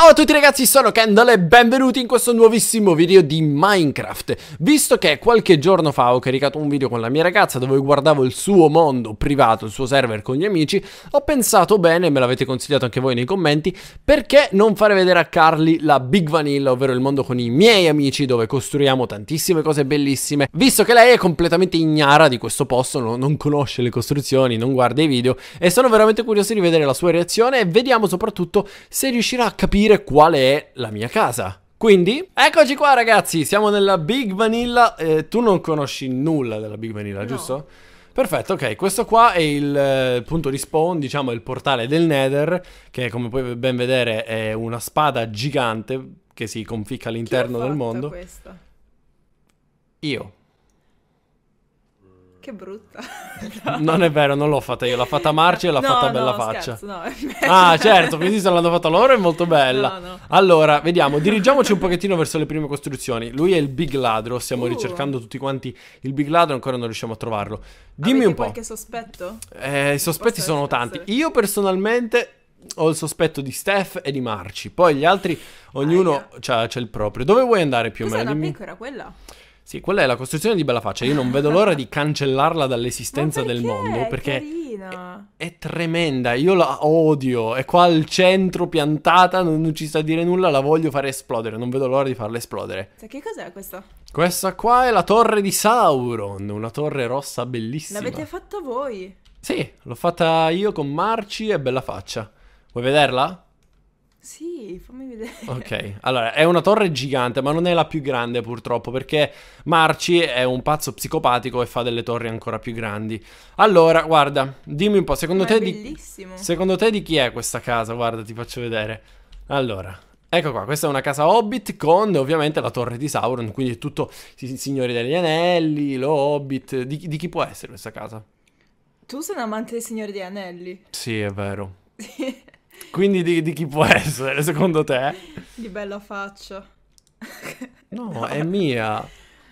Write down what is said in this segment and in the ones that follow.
Ciao a tutti ragazzi, sono Kendall e benvenuti in questo nuovissimo video di Minecraft. Visto che qualche giorno fa ho caricato un video con la mia ragazza dove guardavo il suo mondo privato, il suo server con gli amici, ho pensato bene, me l'avete consigliato anche voi nei commenti, perché non fare vedere a Carly la Big Vanilla, ovvero il mondo con i miei amici dove costruiamo tantissime cose bellissime, visto che lei è completamente ignara di questo posto, non, non conosce le costruzioni, non guarda i video e sono veramente curioso di vedere la sua reazione e vediamo soprattutto se riuscirà a capire capire qual è la mia casa. Quindi, eccoci qua ragazzi, siamo nella Big Vanilla, eh, tu non conosci nulla della Big Vanilla, no. giusto? Perfetto, ok, questo qua è il eh, punto di spawn, diciamo il portale del Nether, che come puoi ben vedere è una spada gigante che si conficca all'interno del mondo. Questa? Io che brutta. No. Non è vero, non l'ho fatta io, l'ha fatta Marci e l'ha no, fatta no, Bella Faccia. Scherzo, no, ah, certo, quindi se l'hanno fatta loro è molto bella. Allora, vediamo, dirigiamoci un pochettino verso le prime costruzioni. Lui è il Big Ladro, stiamo uh. ricercando tutti quanti il Big Ladro, ancora non riusciamo a trovarlo. Dimmi Avete un po'. qualche sospetto? Eh, i sospetti Posso sono tanti. Io personalmente ho il sospetto di Steph e di Marci. Poi gli altri, ognuno ah, c'ha, c'ha, il proprio. Dove vuoi andare più Cos'è o meno? Ma la pecora quella? Sì, quella è la costruzione di Bella Faccia. Io non vedo l'ora di cancellarla dall'esistenza del mondo perché è, è, tremenda. Io la odio. È qua al centro piantata, non, non ci sta a dire nulla. La voglio fare esplodere. Non vedo l'ora di farla esplodere. Cioè, che cos'è questa? Questa qua è la torre di Sauron. Una torre rossa bellissima. L'avete fatta voi? Sì, l'ho fatta io con Marci e Bella Faccia. Vuoi vederla? Sì, fammi vedere. Ok, allora è una torre gigante, ma non è la più grande purtroppo, perché Marci è un pazzo psicopatico e fa delle torri ancora più grandi. Allora, guarda, dimmi un po', secondo ma te di Secondo te di chi è questa casa? Guarda, ti faccio vedere. Allora, Ecco qua, questa è una casa Hobbit con ovviamente la torre di Sauron, quindi tutto Signori degli Anelli, lo Hobbit, di, di chi può essere questa casa? Tu sei un amante dei Signori degli Anelli? Sì, è vero. Sì. Quindi di, di, chi può essere, secondo te? Di bella faccia. No, no. è mia.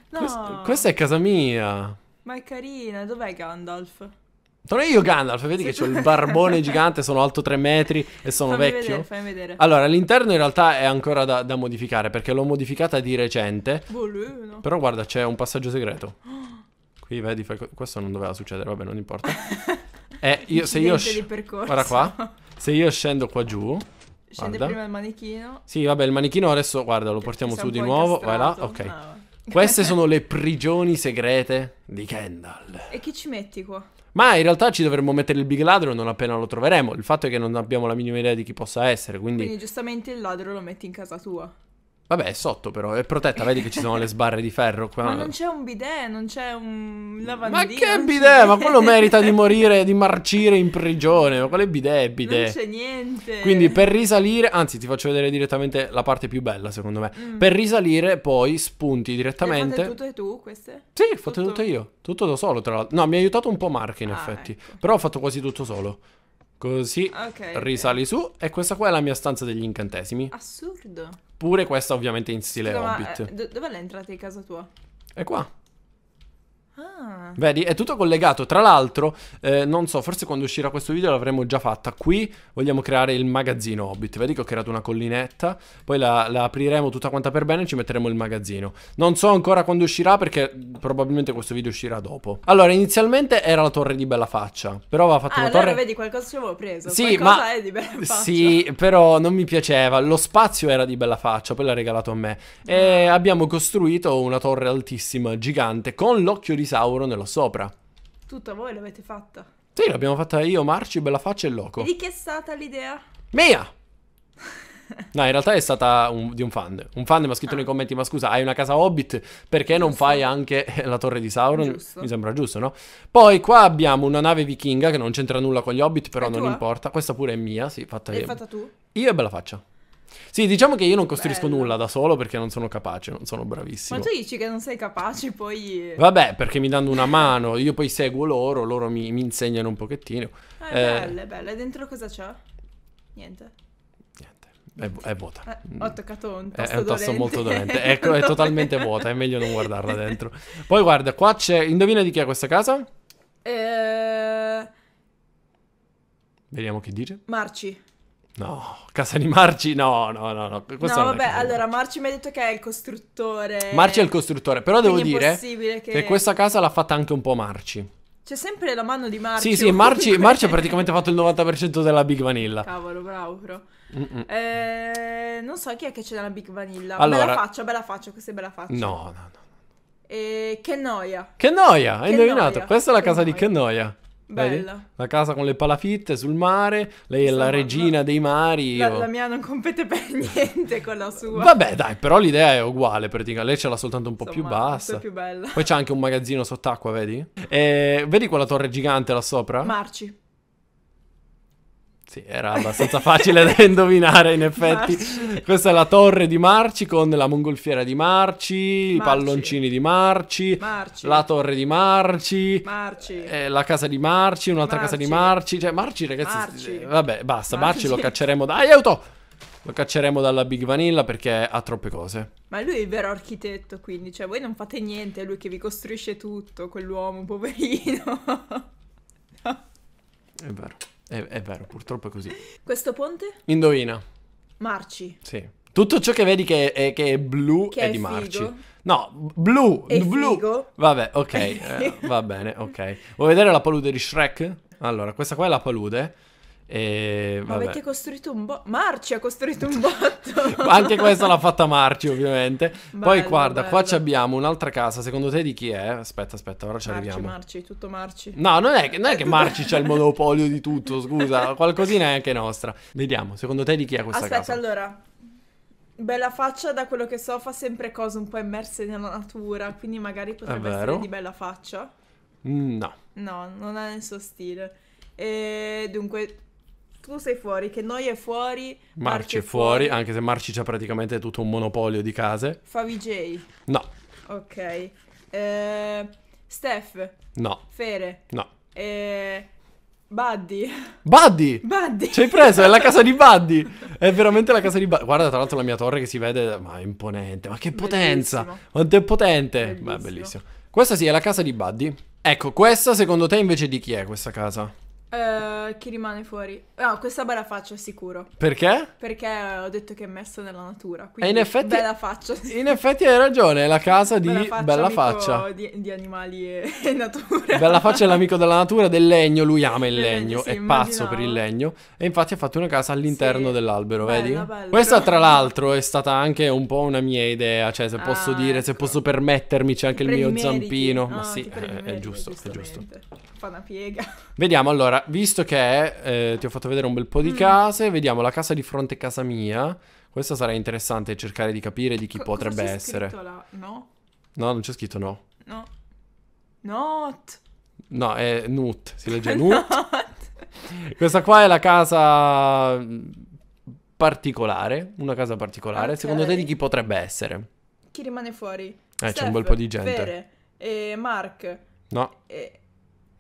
No. Questa, questa è casa mia. Ma è carina, dov'è Gandalf? Sono io Gandalf, vedi che c'ho il barbone gigante, sono alto 3 metri e sono fammi vecchio. Vedere, fammi vedere. Allora, l'interno in realtà è ancora da, da modificare perché l'ho modificata di recente. Voluno. Eh, Però guarda, c'è un passaggio segreto. Qui vedi, questo non doveva succedere, vabbè, non importa. Eh, io, se io... Guarda qua. Se io scendo qua giù... Scende guarda. prima il manichino. Sì, vabbè, il manichino adesso, guarda, lo portiamo su di nuovo. Vai là, ok. No. Queste sono le prigioni segrete di Kendall. E chi ci metti qua? Ma in realtà ci dovremmo mettere il big ladro non appena lo troveremo. Il fatto è che non abbiamo la minima idea di chi possa essere, quindi... Quindi giustamente il ladro lo metti in casa tua. Vabbè, è sotto però, è protetta, vedi che ci sono le sbarre di ferro qua. Ma non c'è un bidet, non c'è un lavandino. Ma che bidet? Ma quello merita di morire, di marcire in prigione. Ma quale bidet è bidet? Non c'è niente. Quindi per risalire, anzi ti faccio vedere direttamente la parte più bella secondo me. Mm. Per risalire poi spunti direttamente. Le fate tutte tu queste? Sì, ho fatto tutto io. Tutto da solo tra l'altro. No, mi ha aiutato un po' Mark in ah, effetti. Ecco. Però ho fatto quasi tutto solo. Così okay, risali okay. su e questa qua è la mia stanza degli incantesimi. Assurdo. Pure questa ovviamente in stile Scusa, Hobbit. Ma, eh, dove le entrate in casa tua? È qua. Ah. Vedi, è tutto collegato. Tra l'altro, eh, non so, forse quando uscirà questo video l'avremo già fatta. Qui vogliamo creare il magazzino Hobbit. Vedi che ho creato una collinetta, poi la, la apriremo tutta quanta per bene e ci metteremo il magazzino. Non so ancora quando uscirà perché probabilmente questo video uscirà dopo. Allora, inizialmente era la torre di Bella Faccia, però va fatto ah, una allora torre... vedi, qualcosa ci avevo preso. Sì, qualcosa ma... è di Bella Faccia. Sì, però non mi piaceva. Lo spazio era di Bella Faccia, poi l'ha regalato a me. E ah. abbiamo costruito una torre altissima, gigante, con l'occhio di Sauron e là sopra. Tutta voi l'avete fatta. Sì, l'abbiamo fatta io, Marci, bella faccia e Loco. E di chi è stata l'idea? Mia! No, in realtà è stata un, di un fan. Un fan mi ha scritto ah. nei commenti: Ma scusa, hai una casa Hobbit, perché giusto. non fai anche la torre di Sauron? Giusto. Mi sembra giusto, no? Poi qua abbiamo una nave vichinga che non c'entra nulla con gli Hobbit, però è non tua? importa. Questa pure è mia, sì, fatta L'hai io. L'hai fatta tu? Io e bella faccia. Sì, diciamo che io non costruisco Bello. nulla da solo perché non sono capace, non sono bravissimo. Ma tu dici che non sei capace, poi... Vabbè, perché mi danno una mano, io poi seguo loro, loro mi, mi insegnano un pochettino. Ah, è eh, bello, è bello. E dentro cosa c'è? Niente. Niente, è, è vuota. Eh, mm. ho toccato un tasto È un tasto dolente. molto dolente, è, è totalmente vuota, è meglio non guardarla dentro. Poi guarda, qua c'è... Indovina di chi è questa casa? Eh... Vediamo che dice. Marci. No, casa di Marci, no, no, no, no. no, vabbè, allora Marci mi ha detto che è il costruttore. Marci è il costruttore, però devo dire che... che... questa casa l'ha fatta anche un po' Marci. C'è sempre la mano di Marci. Sì, sì, Marci, Marci ha praticamente fatto il 90% della Big Vanilla. Cavolo, bravo, però. Eh, non so chi è che c'è nella Big Vanilla. Allora... Bella faccia, bella faccia, questa è bella faccia. No, no, no. Eh, che noia. Che noia, hai che indovinato. Noia. Questa è la che casa noia. di Che noia. Bella. Vedi? La casa con le palafitte sul mare, lei è la regina la... dei mari. La, io... la, mia non compete per niente con la sua. Vabbè, dai, però l'idea è uguale praticamente. Lei ce l'ha soltanto un po' Insomma, più bassa. Più bella. Poi c'è anche un magazzino sott'acqua, vedi? E... Eh, vedi quella torre gigante là sopra? Marci. Sì, era abbastanza facile da indovinare in effetti. Marci. Questa è la torre di Marci con la mongolfiera di Marci, Marci. i palloncini di Marci, Marci, la torre di Marci, eh, la casa di Marci, un'altra casa di Marci. Cioè, Marci ragazzi, eh, vabbè, basta, Marci, lo cacceremo da... Aiuto! Lo cacceremo dalla Big Vanilla perché ha troppe cose. Ma lui è il vero architetto, quindi, cioè voi non fate niente, è lui che vi costruisce tutto, quell'uomo poverino. no. È vero. È, è vero, purtroppo è così. Questo ponte? Indovina. Marci. Sì. Tutto ciò che vedi che è, che è blu che è, è, di Marci. No, blu, è blu. Figo. Vabbè, ok, eh, va bene, ok. Vuoi vedere la palude di Shrek? Allora, questa qua è la palude. E, Ma avete costruito un bot? Marci ha costruito un botto. Anche questa l'ha fatta Marci, ovviamente. Bello, Poi guarda, bello. qua abbiamo un'altra casa. Secondo te di chi è? Aspetta, aspetta, ora ci Marci, arriviamo. Marci, tutto Marci. No, non è che, non è che Marci c'ha il monopolio di tutto, scusa. Qualcosina è anche nostra. Vediamo, secondo te di chi è questa aspetta, casa? Aspetta, allora. Bella faccia, da quello che so, fa sempre cose un po' immerse nella natura, quindi magari potrebbe essere di bella faccia. Mm, no. No, non ha nel suo stile. E dunque tu sei fuori, che noi è fuori. Marci è fuori, fuori, anche se Marci c'ha praticamente tutto un monopolio di case. Favij. No. Ok. Eh, Steph. No. Fere. No. Eh, Buddy. Buddy! Buddy! Ci hai preso, è la casa di Buddy! È veramente la casa di Buddy. Guarda, tra l'altro la mia torre che si vede, ma è imponente, ma che potenza! Bellissimo. Quanto è potente! Bellissimo. Ma è bellissimo. Questa sì, è la casa di Buddy. Ecco, questa secondo te invece di chi è questa casa? Uh, chi rimane fuori? No, ah, questa bella faccia sicuro. Perché? Perché ho detto che è messa nella natura. Quindi in effetti, bella faccia. In effetti hai ragione, è la casa di Bella Faccia. Bella faccia. Di, di, animali e, e, natura. Bella faccia è l'amico della natura, del legno, lui ama il legno, sì, è immaginavo. pazzo per il legno. E infatti ha fatto una casa all'interno sì. dell'albero, bella, vedi? Bello. Questa tra l'altro è stata anche un po' una mia idea, cioè se posso ah, dire, ecco. se posso permettermi c'è anche il mio zampino. No, Ma sì, eh, è, è giusto, è giusto fa una piega. Vediamo allora, visto che eh, ti ho fatto vedere un bel po' di mm. case, vediamo la casa di fronte a casa mia. Questo sarà interessante cercare di capire di chi Co- potrebbe essere. No? No, non c'è scritto no. No. Not. No, è Nut, si legge Nut. Questa qua è la casa particolare, una casa particolare. Okay. Secondo te di chi potrebbe essere? Chi rimane fuori? Eh, Steph, c'è un bel po' di gente. Vere, e Mark. No. E...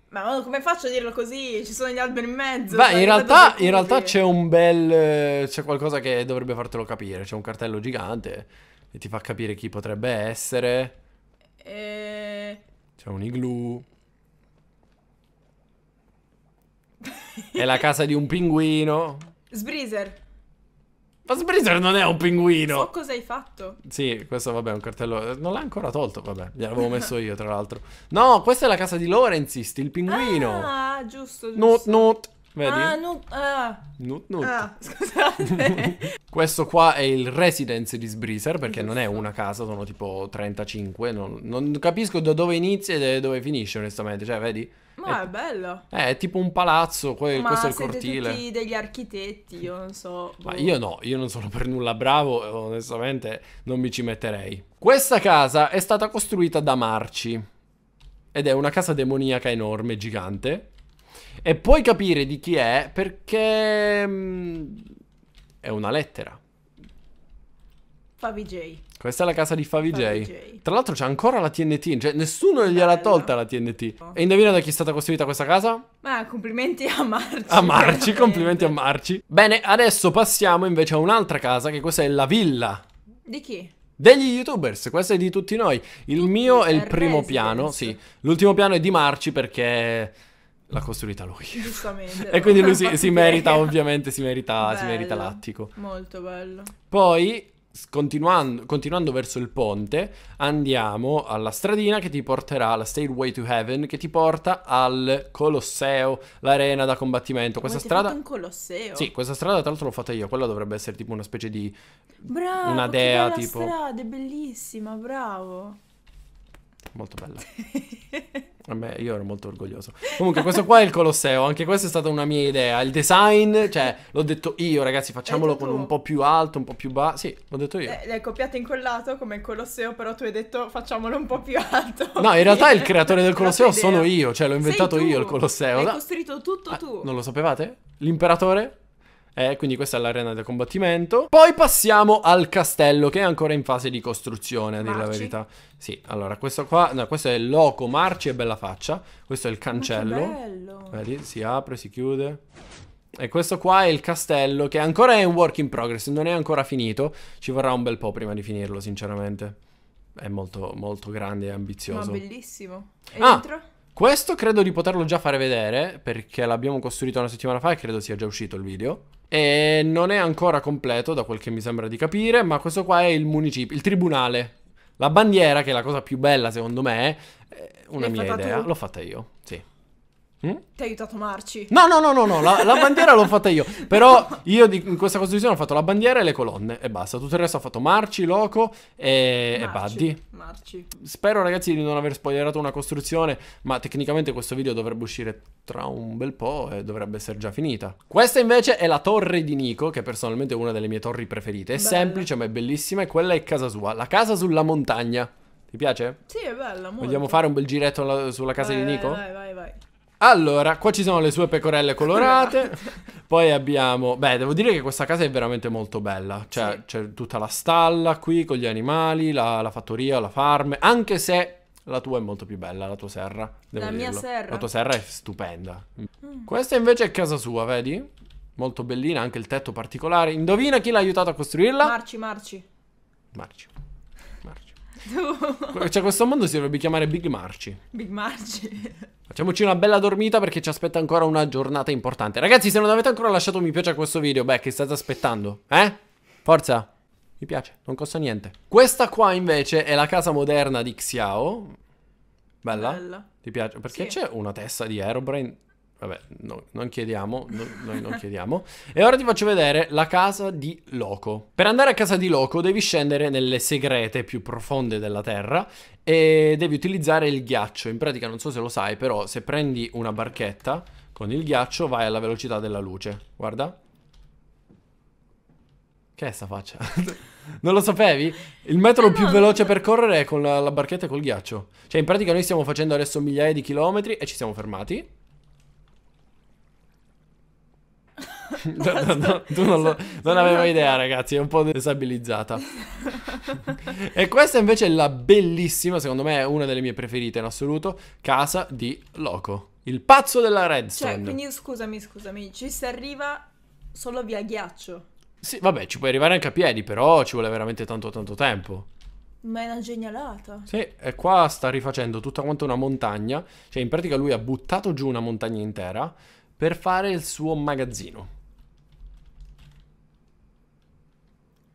Ma oh, come faccio a dirlo così? Ci sono gli alberi in mezzo. Beh, in realtà, in realtà, c'è un bel. Eh, c'è qualcosa che dovrebbe fartelo capire. C'è un cartello gigante che ti fa capire chi potrebbe essere. E... Eh. C'è un igloo. È la casa di un pinguino. Sbreezer. Buzzbreezer non è un pinguino. So cosa hai fatto. Sì, questo vabbè è un cartello. Non l'ha ancora tolto, vabbè. Gliel'avevo messo io, tra l'altro. No, questa è la casa di Lorenzist, il pinguino. Ah, giusto, giusto. Nut, nut. Vedi? Ah, nut, ah. Nut, nut. Ah, scusate. questo qua è il residence di Sbreezer, perché non è una casa, sono tipo 35. Non, non capisco da dove inizia e dove finisce, onestamente. Cioè, vedi? Ma è, è bello. Eh, è, tipo un palazzo, que- questo è il cortile. Ma siete degli architetti, io non so. Boh. Ma io no, io non sono per nulla bravo, onestamente non mi ci metterei. Questa casa è stata costruita da Marci. Ed è una casa demoniaca enorme, gigante. E puoi capire di chi è perché... Mm, è una lettera. Favi J. Questa è la casa di Favij. J. Tra l'altro c'è ancora la TNT, cioè nessuno Bella. gliel'ha tolta la TNT. E indovina da chi è stata costruita questa casa? Ma complimenti a Marci. A Marci, complimenti a Marci. Bene, adesso passiamo invece a un'altra casa, che questa è la villa. Di chi? Degli youtubers, questo è di tutti noi. Il tutti mio è il primo residence. piano, sì. L'ultimo piano è di Marci perché l'ha costruita lui. Giustamente. e quindi lui si, si merita, ovviamente, si merita, bello. si merita l'attico. Molto bello. Poi Continuando, continuando, verso il ponte, andiamo alla stradina che ti porterà alla Stairway to Heaven, che ti porta al Colosseo, l'arena da combattimento. Questa Avete strada. È un Colosseo? Sì, questa strada, tra l'altro, l'ho fatta io. Quella dovrebbe essere tipo una specie di. Bravo! Una dea tipo. Strada, è bellissima, bravo molto bella. A me, io ero molto orgoglioso. Comunque, questo qua è il Colosseo. Anche questa è stata una mia idea. Il design, cioè, l'ho detto io, ragazzi, facciamolo con un po' più alto, un po' più basso. Sì, l'ho detto io. Eh, l'hai copiato e incollato come il Colosseo, però tu hai detto facciamolo un po' più alto. No, in realtà il creatore del Colosseo sono io. Cioè, l'ho inventato io il Colosseo. L'hai costruito tutto ah, tu. Ah, non lo sapevate? L'imperatore? Eh, quindi questa è l'arena da combattimento. Poi passiamo al castello che è ancora in fase di costruzione, a dire la verità. Sì, allora questo qua, no, questo è il loco Marci e Bella Faccia. Questo è il cancello. Oh, bello. Vedi, si apre, si chiude. E questo qua è il castello che ancora è un work in progress, non è ancora finito. Ci vorrà un bel po' prima di finirlo, sinceramente. È molto, molto grande e ambizioso. Ma bellissimo. E ah, dentro? Questo credo di poterlo già fare vedere, perché l'abbiamo costruito una settimana fa e credo sia già uscito il video. E non è ancora completo, da quel che mi sembra di capire, ma questo qua è il municipio, il tribunale. La bandiera, che è la cosa più bella secondo me, è una mia idea, l'ho fatta io, sì. Mm? Ti aiuta aiutato Marci? No, no, no, no, no. La, la bandiera l'ho fatta io. Però io di, in questa costituzione ho fatto la bandiera e le colonne e basta. Tutto il resto ho fatto Marci, Loco e, Marci, e Buddy. Marci. Spero, ragazzi, di non aver spoilerato una costruzione. Ma tecnicamente questo video dovrebbe uscire tra un bel po' e dovrebbe essere già finita. Questa invece è la torre di Nico, che personalmente è una delle mie torri preferite. È Bella. semplice, ma è bellissima. E quella è casa sua, la casa sulla montagna. Ti piace? Sì, è bella. Molto. Vogliamo fare un bel giretto sulla casa vai, di Nico? Vai, vai, vai. Allora, qua ci sono le sue pecorelle colorate. Poi abbiamo... Beh, devo dire che questa casa è veramente molto bella. Cioè, sì. c'è tutta la stalla qui con gli animali, la, la fattoria, la farm. Anche se la tua è molto più bella, la tua serra. la dirlo. mia serra. La tua serra è stupenda. Mm. Questa invece è casa sua, vedi? Molto bellina, anche il tetto particolare. Indovina chi l'ha aiutato a costruirla? Marci, Marci. Marci. Tu. Cioè, cioè, questo mondo si dovrebbe chiamare Big Marci. Big Marci. Facciamoci una bella dormita perché ci aspetta ancora una giornata importante. Ragazzi, se non avete ancora lasciato un mi piace a questo video, beh, che state aspettando? Eh? Forza. Mi piace, non costa niente. Questa qua invece è la casa moderna di Xiao. Bella? Bella. Ti piace? Perché sì. c'è una testa di Aerobrain Vabbè, no, non chiediamo, no, noi non chiediamo. E ora ti faccio vedere la casa di Loco. Per andare a casa di Loco devi scendere nelle segrete più profonde della Terra e devi utilizzare il ghiaccio. In pratica non so se lo sai, però se prendi una barchetta con il ghiaccio vai alla velocità della luce. Guarda. Che è sta faccia? non lo sapevi? Il metodo più veloce per correre è con la, la barchetta e col ghiaccio. Cioè, in pratica noi stiamo facendo adesso migliaia di chilometri e ci siamo fermati. no, no, tu non, lo, non avevo idea, ragazzi, è un po' destabilizzata. e questa invece è la bellissima, secondo me è una delle mie preferite in assoluto, casa di Loco. Il pazzo della cioè, Redstone. Cioè, quindi scusami, scusami, ci si arriva solo via ghiaccio. Sì, vabbè, ci puoi arrivare anche a piedi, però ci vuole veramente tanto tanto tempo. Ma è una genialata. Sì, e qua sta rifacendo tutta quanta una montagna. Cioè, in pratica lui ha buttato giù una montagna intera per fare il suo magazzino.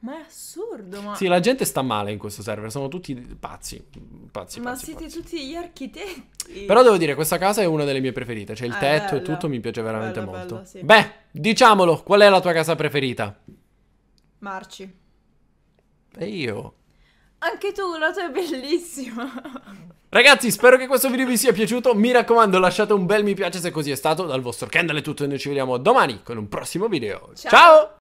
Ma è assurdo, ma... Sì, la gente sta male in questo server, sono tutti pazzi, pazzi Ma pazzi, siete pazzi. tutti gli architetti. Però devo dire, questa casa è una delle mie preferite, cioè il ah, tetto bello. e tutto mi piace veramente bello, molto. Bello, sì. Beh, diciamolo, qual è la tua casa preferita? Marci. E io? Anche tu, la tua è bellissima. Ragazzi, spero che questo video vi sia piaciuto. Mi raccomando, lasciate un bel mi piace se così è stato. Dal vostro Kendall è tutto e noi ci vediamo domani con un prossimo video. Ciao! Ciao!